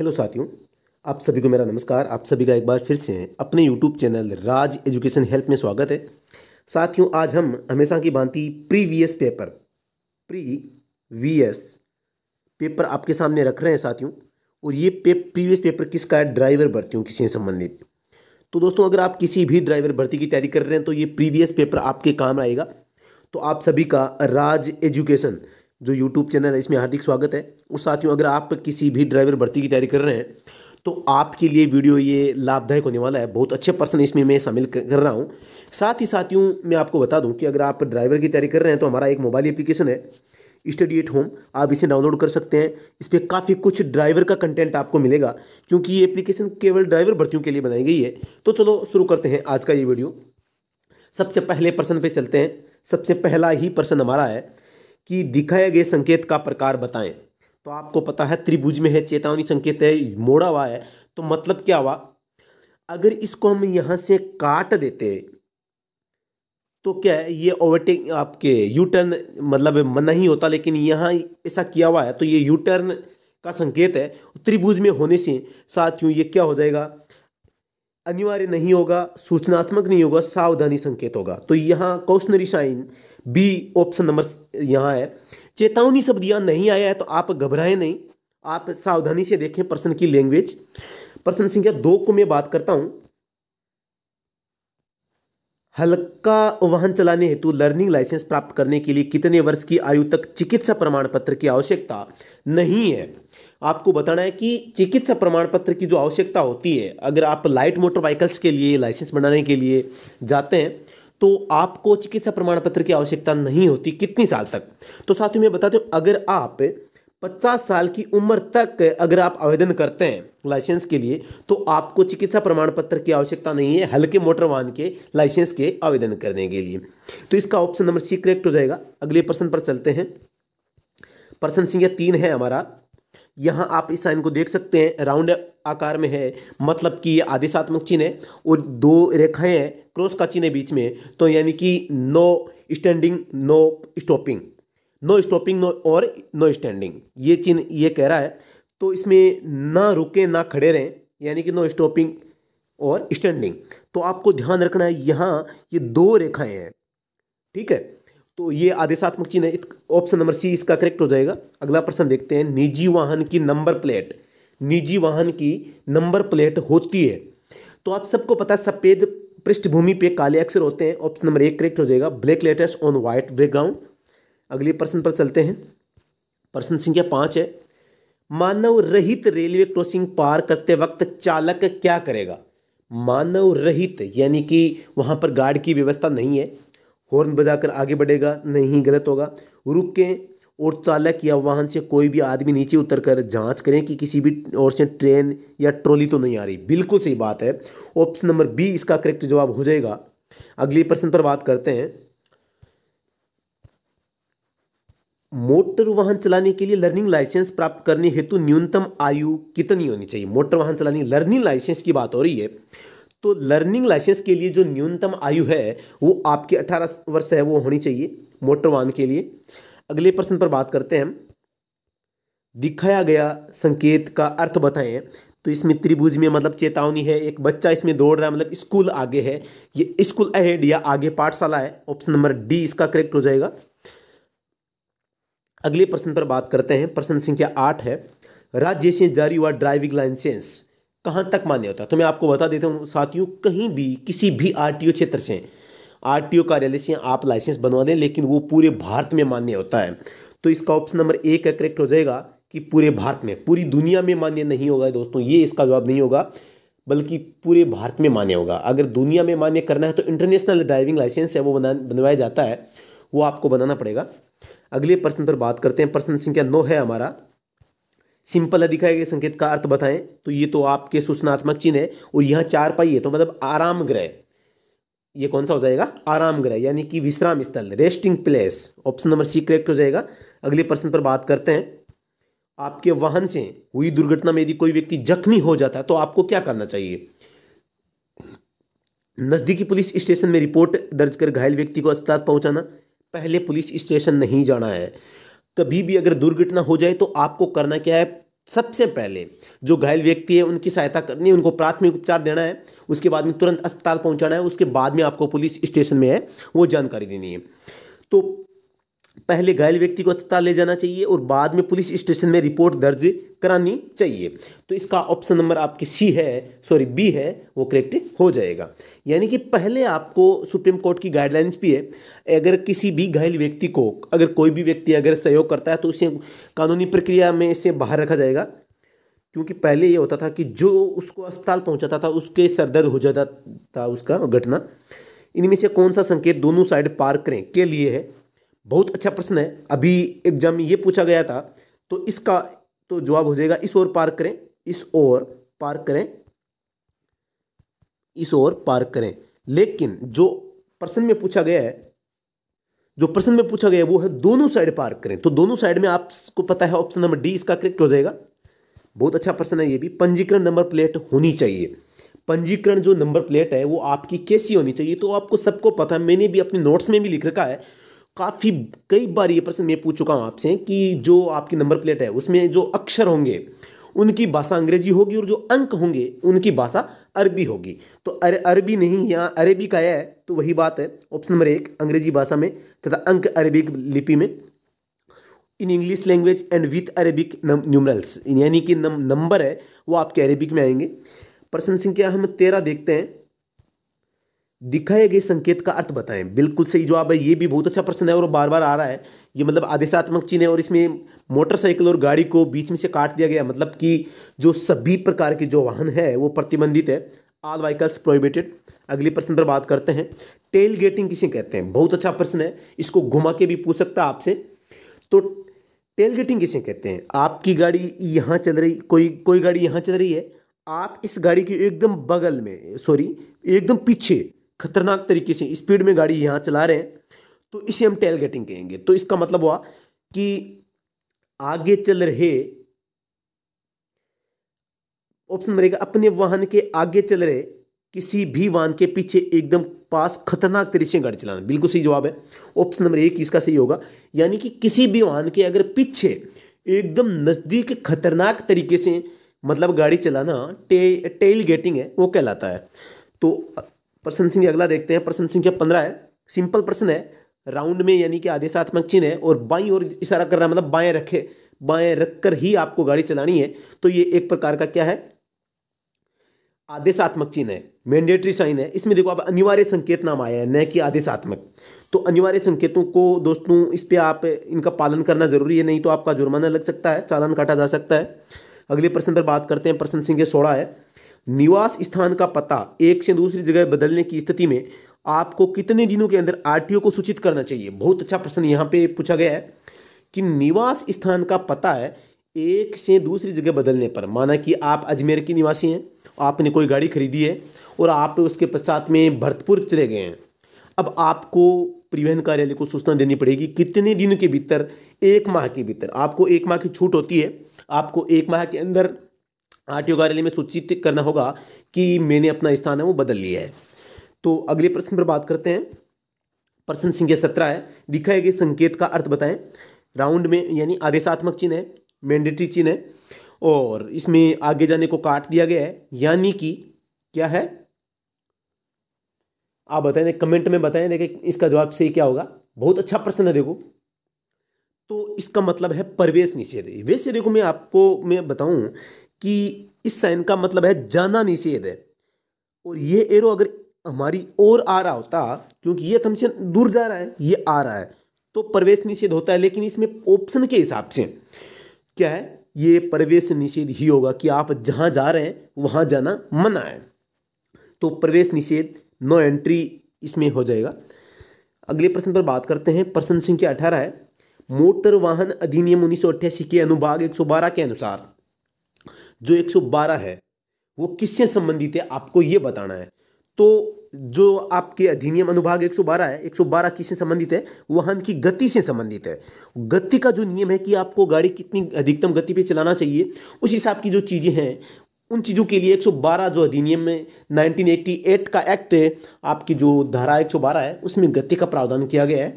hello साथियों आप सभी को मेरा नमस्कार आप सभी का एक बार फिर से अपने YouTube channel Raj education help में स्वागत है साथियों आज हम हमेशा की भांति previous paper previous paper आपके सामने रख रहे हैं साथियों और ये पे प्रीवियस पेपर किसका है ड्राइवर भर्तियों किसी से संबंधित तो दोस्तों अगर आप किसी भी ड्राइवर भर्ती की तैयारी कर रहे हैं तो ये प्रीवियस पेपर आपके काम आएगा तो आप सभी का राज एजुकेशन जो यूट्यूब चैनल है इसमें हार्दिक स्वागत है और साथियों अगर आप किसी भी ड्राइवर भर्ती की तैयारी कर रहे हैं तो आपके लिए वीडियो ये लाभदायक होने वाला है बहुत अच्छे पर्सन इसमें मैं शामिल कर रहा हूँ साथ ही साथियों मैं आपको बता दूँ कि अगर आप ड्राइवर की तैयारी कर रहे हैं तो हमारा एक मोबाइल एप्लीकेशन है स्टडी एट होम आप इसे डाउनलोड कर सकते हैं इस पर काफ़ी कुछ ड्राइवर का कंटेंट आपको मिलेगा क्योंकि ये एप्लीकेशन केवल ड्राइवर भर्तियों के लिए बनाई गई है तो चलो शुरू करते हैं आज का ये वीडियो सबसे पहले पर्सन पे चलते हैं सबसे पहला ही पर्सन हमारा है कि दिखाए गए संकेत का प्रकार बताएं तो आपको पता है त्रिभुज में है चेतावनी संकेत है मोड़ा हुआ है तो मतलब क्या हुआ अगर इसको हम यहाँ से काट देते तो क्या है ये ओवरटेक आपके यू टर्न मतलब मना ही होता लेकिन यहाँ ऐसा किया हुआ है तो ये यू टर्न का संकेत है त्रिभुज में होने से साथियों ये क्या हो जाएगा अनिवार्य नहीं होगा सूचनात्मक नहीं होगा सावधानी संकेत होगा तो यहाँ cautionary sign B option number यहाँ है चेतावनी शब्द यहाँ नहीं आया है तो आप घबराएं नहीं आप सावधानी से देखें प्रश्न की लैंग्वेज प्रश्न संख्या दो को मैं बात करता हूं हल्का वाहन चलाने हेतु लर्निंग लाइसेंस प्राप्त करने के लिए कितने वर्ष की आयु तक चिकित्सा प्रमाण पत्र की आवश्यकता नहीं है आपको बताना है कि चिकित्सा प्रमाण पत्र की जो आवश्यकता होती है अगर आप लाइट मोटर व्हीकल्स के लिए लाइसेंस बनाने के लिए जाते हैं तो आपको चिकित्सा प्रमाण पत्र की आवश्यकता नहीं होती कितनी साल तक तो साथियों मैं बताती हूँ अगर आप 50 साल की उम्र तक अगर आप आवेदन करते हैं लाइसेंस के लिए तो आपको चिकित्सा प्रमाण पत्र की आवश्यकता नहीं है हल्के मोटर वाहन के लाइसेंस के आवेदन करने के लिए तो इसका ऑप्शन नंबर सी करेक्ट हो जाएगा अगले प्रश्न पर चलते हैं प्रश्न संख्या तीन है हमारा यहाँ आप इस साइन को देख सकते हैं राउंड आकार में है मतलब कि ये आदेशात्मक चिन्ह है और दो रेखाएं हैं क्रॉस का चिन्ह है बीच में तो यानी कि no standing no stopping no stopping no और नो स्टैंडिंग ये चिन्ह ये कह रहा है तो इसमें ना रुके ना खड़े रहें यानी कि नो स्टॉपिंग और स्टैंडिंग तो आपको ध्यान रखना है यहाँ ये दो रेखाएं हैं ठीक है तो ये आदेशात्मक चिन्ह है ऑप्शन नंबर सी इसका करेक्ट हो जाएगा अगला प्रश्न देखते हैं निजी वाहन की नंबर प्लेट निजी वाहन की नंबर प्लेट होती है तो आप सबको पता है सफेद पृष्ठभूमि पे काले अक्षर होते हैं ऑप्शन नंबर एक करेक्ट हो जाएगा black letters on white background अगले प्रश्न पर चलते हैं प्रश्न संख्या पाँच है मानव रहित रेलवे क्रॉसिंग पार करते वक्त चालक क्या करेगा मानव रहित यानी कि वहाँ पर गार्ड की व्यवस्था नहीं है हॉर्न बजाकर आगे बढ़ेगा नहीं गलत होगा के और चालक या वाहन से कोई भी आदमी नीचे उतर कर जाँच करें कि किसी भी और से ट्रेन या ट्रॉली तो नहीं आ रही बिल्कुल सही बात है ऑप्शन नंबर बी इसका करेक्ट जवाब हो जाएगा अगले प्रश्न पर बात करते हैं मोटर वाहन चलाने के लिए लर्निंग लाइसेंस प्राप्त करने हेतु न्यूनतम आयु कितनी होनी चाहिए मोटर वाहन चलाने लर्निंग लाइसेंस की बात हो रही है तो लर्निंग लाइसेंस के लिए जो न्यूनतम आयु है वो आपकी अठारह वर्ष है वो होनी चाहिए मोटर वाहन के लिए अगले प्रश्न पर बात करते हैं हम दिखाया गया संकेत का अर्थ बताएं तो इसमें त्रिभुज में मतलब चेतावनी है एक बच्चा इसमें दौड़ रहा है मतलब स्कूल आगे है ये स्कूल अहेड या आगे पाठशाला है ऑप्शन नंबर डी इसका करेक्ट हो जाएगा अगले प्रश्न पर बात करते हैं प्रश्न संख्या आठ है राज्य से जारी हुआ ड्राइविंग लाइसेंस कहाँ तक मान्य होता है तो मैं आपको बता देता हूँ साथियों कहीं भी किसी भी आर क्षेत्र से आर कार्यालय से आप लाइसेंस बनवा दें लेकिन वो पूरे भारत में मान्य होता है तो इसका ऑप्शन नंबर एक करेक्ट हो जाएगा कि पूरे भारत में पूरी दुनिया में मान्य नहीं होगा दोस्तों ये इसका जवाब नहीं होगा बल्कि पूरे भारत में मान्य होगा अगर दुनिया में मान्य करना है तो इंटरनेशनल ड्राइविंग लाइसेंस है वो बना बनवाया जाता है वो आपको बनाना पड़ेगा अगले प्रश्न पर बात करते हैं प्रश्न संख्या नौ है हमारा सिंपल अधिकाय के संकेत का अर्थ बताएं तो ये तो आपके सूचनात्मक चिन्ह है और यहाँ चार पाई है तो मतलब आराम ग्रह ये कौन सा हो जाएगा आराम ग्रह यानी कि विश्राम स्थल resting place option number C correct हो जाएगा अगले प्रश्न पर बात करते हैं आपके वाहन से हुई दुर्घटना में यदि कोई व्यक्ति जख्मी हो जाता है तो आपको क्या करना चाहिए नज़दीकी पुलिस स्टेशन में रिपोर्ट दर्ज कर घायल व्यक्ति को अस्पताल पहुंचाना पहले पुलिस स्टेशन नहीं जाना है कभी भी अगर दुर्घटना हो जाए तो आपको करना क्या है सबसे पहले जो घायल व्यक्ति है उनकी सहायता करनी है उनको प्राथमिक उपचार देना है उसके बाद में तुरंत अस्पताल पहुंचाना है उसके बाद में आपको पुलिस स्टेशन में है वो जानकारी देनी है तो पहले घायल व्यक्ति को अस्पताल ले जाना चाहिए और बाद में पुलिस स्टेशन में रिपोर्ट दर्ज करानी चाहिए तो इसका ऑप्शन नंबर आपकी सी है सॉरी बी है वो करेक्ट हो जाएगा यानी कि पहले आपको सुप्रीम कोर्ट की गाइडलाइंस भी है अगर किसी भी घायल व्यक्ति को अगर कोई भी व्यक्ति अगर सहयोग करता है तो उसे कानूनी प्रक्रिया में इसे बाहर रखा जाएगा क्योंकि पहले ये होता था कि जो उसको अस्पताल पहुंचाता था उसके सर दर्द हो जाता था उसका घटना इनमें से कौन सा संकेत दोनों साइड पार करें के लिए है बहुत अच्छा प्रश्न है अभी एग्जाम में ये पूछा गया था तो इसका तो जवाब हो जाएगा इस ओर पार्क करें इस ओर पार्क करें इस ओर पार्क करें लेकिन जो प्रश्न में पूछा गया है जो प्रश्न में पूछा गया है वो है दोनों साइड पार करें तो दोनों साइड में आपको पता है ऑप्शन नंबर डी इसका करेक्ट हो जाएगा बहुत अच्छा प्रश्न है ये भी पंजीकरण नंबर प्लेट होनी चाहिए पंजीकरण जो नंबर प्लेट है वो आपकी कैसी होनी चाहिए तो आपको सबको पता है मैंने भी अपने नोट्स में भी लिख रखा है काफ़ी कई बार ये प्रश्न मैं पूछ चुका हूँ आपसे कि जो आपकी नंबर प्लेट है उसमें जो अक्षर होंगे उनकी भाषा अंग्रेजी होगी और जो अंक होंगे उनकी भाषा अरबी होगी तो अरे अरबी नहीं यहाँ अरेबी का है तो वही बात है ऑप्शन नंबर एक अंग्रेजी भाषा में तथा अंक अरेबिक लिपि में in English language and with Arabic numerals यानी कि नंबर है वो आपके अरेबिक में आएंगे प्रश्न संख्या हम तेरह देखते हैं दिखाए गए संकेत का अर्थ बताएं बिल्कुल सही जवाब है ये भी बहुत अच्छा प्रश्न है और बार बार आ रहा है ये मतलब आदेशात्मक चिन्ह है और इसमें मोटरसाइकिल और गाड़ी को बीच में से काट दिया गया मतलब कि जो सभी प्रकार के जो वाहन है वो प्रतिबंधित है आल वाइकल्स प्रोहिबिटेड अगले प्रश्न पर बात करते हैं टेल गेटिंग किसे कहते हैं बहुत अच्छा प्रश्न है इसको घुमा के भी पूछ सकता आपसे तो टेल गेटिंग किसे कहते हैं आपकी गाड़ी यहाँ चल रही कोई कोई गाड़ी यहाँ चल रही है आप इस गाड़ी के एकदम बगल में सॉरी एकदम पीछे खतरनाक तरीके से स्पीड में गाड़ी यहाँ चला रहे हैं तो इसे हम टेल गेटिंग कहेंगे तो इसका मतलब हुआ कि आगे चल रहे ऑप्शन मरेगा अपने वाहन के आगे चल रहे किसी भी वाहन के पीछे एकदम पास खतरनाक तरीके से गाड़ी चलाना बिल्कुल सही जवाब है ऑप्शन नंबर एक इसका सही होगा यानी कि किसी भी वाहन के अगर पीछे एकदम नज़दीक खतरनाक तरीके से मतलब गाड़ी चलाना टे टेल गेटिंग है वो कहलाता है तो प्रश्न संख्या अगला देखते हैं प्रश्न संख्या पंद्रह है सिंपल प्रश्न है राउंड में यानी कि आदेशात्मक चिन्ह है और बाई और इशारा कर रहा मतलब बाएं रखे बाएं रखकर ही आपको गाड़ी चलानी है तो ये एक प्रकार का क्या है आदेशात्मक चिन्ह है मैंडेटरी साइन है इसमें देखो आप अनिवार्य संकेत नाम आया है न कि आदेशात्मक तो अनिवार्य संकेतों को दोस्तों इस पर आप इनका पालन करना जरूरी है नहीं तो आपका जुर्माना लग सकता है चालान काटा जा सकता है अगले प्रश्न पर बात करते हैं प्रश्न संख्या सोलह है निवास स्थान का पता एक से दूसरी जगह बदलने की स्थिति में आपको कितने दिनों के अंदर आरटीओ को सूचित करना चाहिए बहुत अच्छा प्रश्न यहाँ पे पूछा गया है कि निवास स्थान का पता है एक से दूसरी जगह बदलने पर माना कि आप अजमेर के निवासी हैं आपने कोई गाड़ी खरीदी है और आप उसके पश्चात में भरतपुर चले गए हैं अब आपको परिवहन कार्यालय को सूचना देनी पड़ेगी कितने दिन के भीतर एक माह के भीतर आपको एक माह की छूट होती है आपको एक माह के अंदर आर कार्यालय में सूचित करना होगा कि मैंने अपना स्थान है वो बदल लिया है तो अगले प्रश्न पर बात करते हैं प्रश्न संख्या सत्रह है दिखाए गए संकेत का अर्थ बताएं राउंड में यानी आदेशात्मक चिन्ह है मैंडेटरी चिन्ह है और इसमें आगे जाने को काट दिया गया है यानी कि क्या है आप बताएं कमेंट में बताएं देखें इसका जवाब सही क्या होगा बहुत अच्छा प्रश्न है देखो तो इसका मतलब है प्रवेश निषेध वैसे देखो मैं आपको मैं बताऊं कि इस साइन का मतलब है जाना निषेध है और ये एरो अगर हमारी ओर आ रहा होता क्योंकि ये तो हमसे दूर जा रहा है ये आ रहा है तो प्रवेश निषेध होता है लेकिन इसमें ऑप्शन के हिसाब से क्या है ये प्रवेश निषेध ही होगा कि आप जहाँ जा रहे हैं वहाँ जाना मना है तो प्रवेश निषेध नो एंट्री इसमें हो जाएगा अगले प्रश्न पर बात करते हैं प्रश्न संख्या अठारह है मोटर वाहन अधिनियम उन्नीस के अनुभाग 112 के अनुसार जो 112 है वो किससे संबंधित है आपको ये बताना है तो जो आपके अधिनियम अनुभाग 112 है 112 किससे संबंधित है वाहन की गति से संबंधित है गति का जो नियम है कि आपको गाड़ी कितनी अधिकतम गति पे चलाना चाहिए उस हिसाब की जो चीज़ें हैं उन चीज़ों के लिए 112 जो अधिनियम में 1988 का एक्ट है आपकी जो धारा 112 है उसमें गति का प्रावधान किया गया है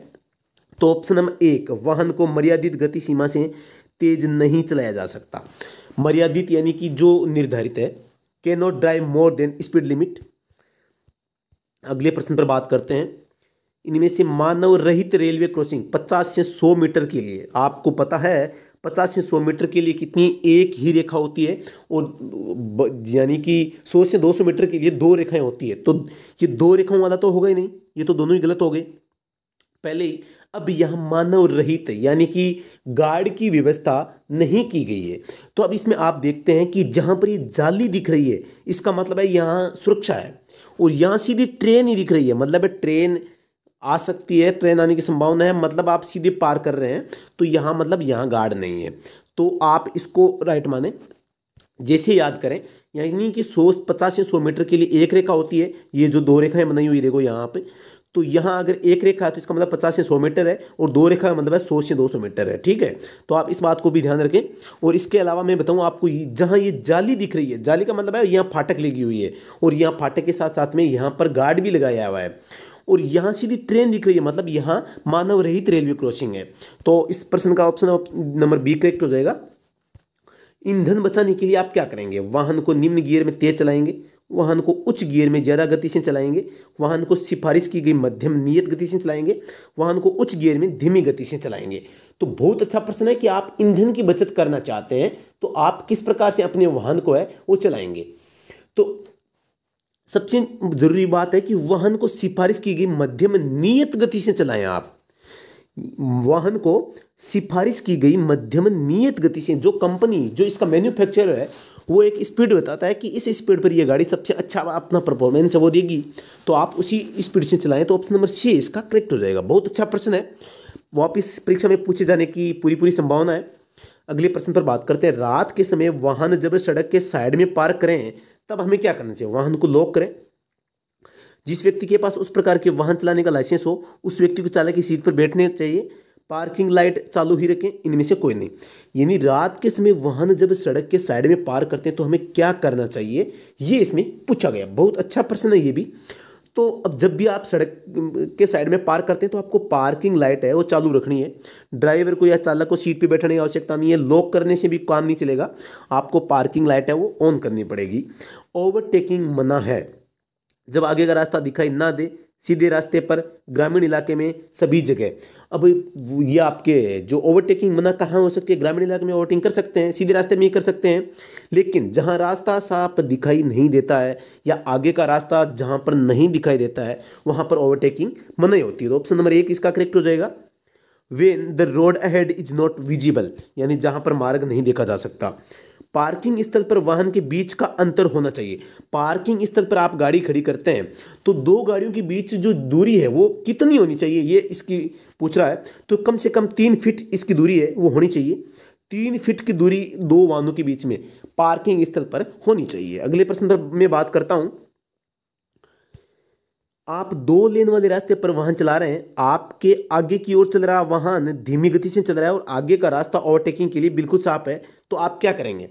तो ऑप्शन नंबर एक वाहन को मर्यादित गति सीमा से तेज नहीं चलाया जा सकता मर्यादित यानी कि जो निर्धारित है के not drive more than speed limit अगले प्रश्न पर बात करते हैं इनमें से मानव रहित रेलवे क्रॉसिंग 50 से 100 मीटर के लिए आपको पता है 50 से 100 मीटर के लिए कितनी एक ही रेखा होती है और यानी कि 100 से 200 मीटर के लिए दो रेखाएं होती है तो ये दो रेखाओं वाला तो होगा ही नहीं ये तो दोनों ही गलत हो गए पहले ही अब यह मानव रहित यानी कि गार्ड की व्यवस्था नहीं की गई है तो अब इसमें आप देखते हैं कि जहाँ पर ये जाली दिख रही है इसका मतलब है यहाँ सुरक्षा है और यहाँ सीधी ट्रेन ही दिख रही है मतलब है ट्रेन आ सकती है ट्रेन आने की संभावना है मतलब आप सीधे पार कर रहे हैं तो यहाँ मतलब यहाँ गार्ड नहीं है तो आप इसको राइट माने जैसे याद करें यानी कि सौ पचास से सौ मीटर के लिए एक रेखा होती है ये जो दो रेखाएं बनाई हुई देखो यहाँ पे तो यहाँ अगर एक रेखा है तो इसका मतलब पचास से सौ मीटर है और दो रेखा मतलब है सौ से दो सौ मीटर है ठीक है तो आप इस बात को भी ध्यान रखें और इसके अलावा मैं बताऊँ आपको जहाँ ये जाली दिख रही है जाली का मतलब है यहाँ फाटक लगी हुई है और यहाँ फाटक के साथ साथ में यहाँ पर गार्ड भी लगाया हुआ है और यहाँ सीधी ट्रेन दिख रही है मतलब यहाँ मानव रहित रेलवे क्रॉसिंग है तो इस प्रश्न का ऑप्शन नंबर बी करेक्ट हो जाएगा ईंधन बचाने के लिए आप क्या करेंगे वाहन को निम्न गियर में तेज चलाएंगे वाहन को उच्च गियर में ज़्यादा गति से चलाएंगे वाहन को सिफारिश की गई मध्यम नियत गति से चलाएंगे वाहन को उच्च गियर में धीमी गति से चलाएंगे तो बहुत अच्छा प्रश्न है कि आप ईंधन की बचत करना चाहते हैं तो आप किस प्रकार से अपने वाहन को है वो चलाएंगे तो सबसे जरूरी बात है कि वाहन को सिफारिश की गई मध्यम नियत गति से चलाएं आप वाहन को सिफारिश की गई मध्यम नियत गति से जो कंपनी जो इसका मैन्युफैक्चरर है वो एक स्पीड बताता है कि इस स्पीड पर यह गाड़ी सबसे अच्छा अपना परफॉर्मेंस है वो देगी तो आप उसी स्पीड से चलाएं तो ऑप्शन नंबर छः इसका करेक्ट हो जाएगा बहुत अच्छा प्रश्न है वापस परीक्षा में पूछे जाने की पूरी पूरी संभावना है अगले प्रश्न पर बात करते हैं रात के समय वाहन जब सड़क के साइड में पार्क करें तब हमें क्या करना चाहिए वाहन को लॉक करें जिस व्यक्ति के पास उस प्रकार के वाहन चलाने का लाइसेंस हो उस व्यक्ति को चालक की सीट पर बैठने चाहिए पार्किंग लाइट चालू ही रखें इनमें से कोई नहीं यानी रात के समय वाहन जब सड़क के साइड में पार करते हैं तो हमें क्या करना चाहिए ये इसमें पूछा गया बहुत अच्छा प्रश्न है ये भी तो अब जब भी आप सड़क के साइड में पार करते हैं तो आपको पार्किंग लाइट है वो चालू रखनी है ड्राइवर को या चालक को सीट पे बैठने की आवश्यकता नहीं है लॉक करने से भी काम नहीं चलेगा आपको पार्किंग लाइट है वो ऑन करनी पड़ेगी ओवरटेकिंग मना है जब आगे का रास्ता दिखाई ना दे सीधे रास्ते पर ग्रामीण इलाके में सभी जगह अब ये आपके जो ओवरटेकिंग मना कहाँ हो सकती है ग्रामीण इलाके में ओवरटेकिंग कर सकते हैं सीधे रास्ते में ही कर सकते हैं लेकिन जहाँ रास्ता साफ दिखाई नहीं देता है या आगे का रास्ता जहाँ पर नहीं दिखाई देता है वहाँ पर ओवरटेकिंग मनाई होती है तो ऑप्शन नंबर एक इसका करेक्ट हो जाएगा when the road ahead is not visible यानी जहाँ पर मार्ग नहीं देखा जा सकता पार्किंग स्थल पर वाहन के बीच का अंतर होना चाहिए पार्किंग स्थल पर आप गाड़ी खड़ी करते हैं तो दो गाड़ियों के बीच जो दूरी है वो कितनी होनी चाहिए ये इसकी पूछ रहा है तो कम से कम तीन फिट इसकी दूरी है वो होनी चाहिए तीन फिट की दूरी दो वाहनों के बीच में पार्किंग स्थल पर होनी चाहिए अगले प्रश्न पर मैं बात करता हूँ आप दो लेन वाले रास्ते पर वाहन चला रहे हैं आपके आगे की ओर चल रहा वाहन धीमी गति से चल रहा है और आगे का रास्ता ओवरटेकिंग के लिए बिल्कुल साफ है तो आप क्या करेंगे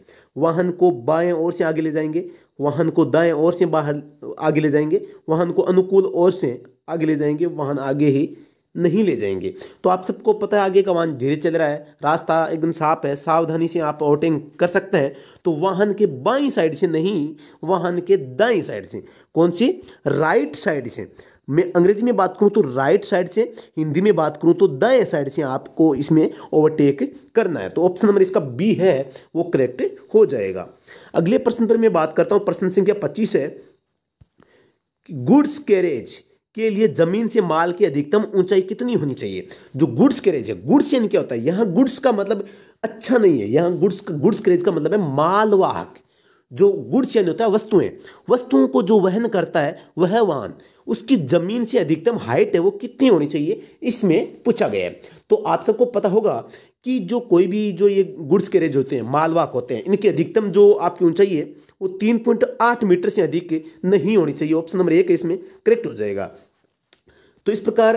वाहन को बाएं ओर से आगे ले जाएंगे वाहन को दाएं ओर से बाहर आगे ले जाएंगे वाहन को अनुकूल ओर से आगे ले जाएंगे वाहन आगे ही नहीं ले जाएंगे तो आप सबको पता है आगे का वाहन धीरे चल रहा है रास्ता एकदम साफ है सावधानी से आप ओवरटेक कर सकते हैं तो वाहन के बाई साइड से नहीं वाहन के दाई साइड से कौन सी राइट साइड से मैं अंग्रेजी में बात करूं तो राइट साइड से हिंदी में बात करूं तो दाएं साइड से आपको इसमें ओवरटेक करना है तो ऑप्शन नंबर इसका बी है वो करेक्ट हो जाएगा अगले प्रश्न पर मैं बात करता हूँ प्रश्न संख्या पच्चीस है गुड्स कैरेज के लिए जमीन से माल की अधिकतम ऊंचाई कितनी होनी चाहिए जो गुड्स कैरेज है गुड्स यानी क्या होता है यहाँ गुड्स का मतलब अच्छा नहीं है यहाँ गुड्स गुड्स कैरेज का मतलब है मालवाहक जो गुड्स यानी होता है वस्तुएं वस्तुओं को जो वहन करता है वह वाहन उसकी जमीन से अधिकतम हाइट है वो कितनी होनी चाहिए इसमें पूछा गया है तो आप सबको पता होगा कि जो कोई भी जो ये गुड्स कैरेज होते हैं मालवाहक होते हैं इनकी अधिकतम जो आपकी ऊंचाई है वो तीन पॉइंट आठ मीटर से अधिक नहीं होनी चाहिए ऑप्शन नंबर एक इसमें करेक्ट हो जाएगा तो इस प्रकार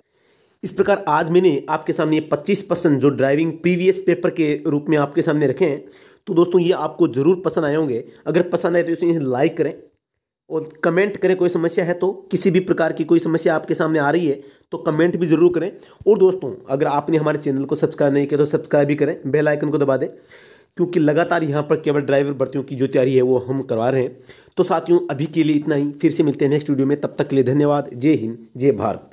इस प्रकार आज मैंने आपके सामने ये पच्चीस परसेंट जो ड्राइविंग प्रीवियस पेपर के रूप में आपके सामने रखे हैं तो दोस्तों ये आपको ज़रूर पसंद आए होंगे अगर पसंद आए तो इसे लाइक करें और कमेंट करें कोई समस्या है तो किसी भी प्रकार की कोई समस्या आपके सामने आ रही है तो कमेंट भी ज़रूर करें और दोस्तों अगर आपने हमारे चैनल को सब्सक्राइब नहीं किया तो सब्सक्राइब भी करें बेल आइकन को दबा दें क्योंकि लगातार यहाँ पर केवल ड्राइवर भर्तियों की जो तैयारी है वो हम करवा रहे हैं तो साथियों अभी के लिए इतना ही फिर से मिलते हैं नेक्स्ट वीडियो में तब तक के लिए धन्यवाद जय हिंद जय भारत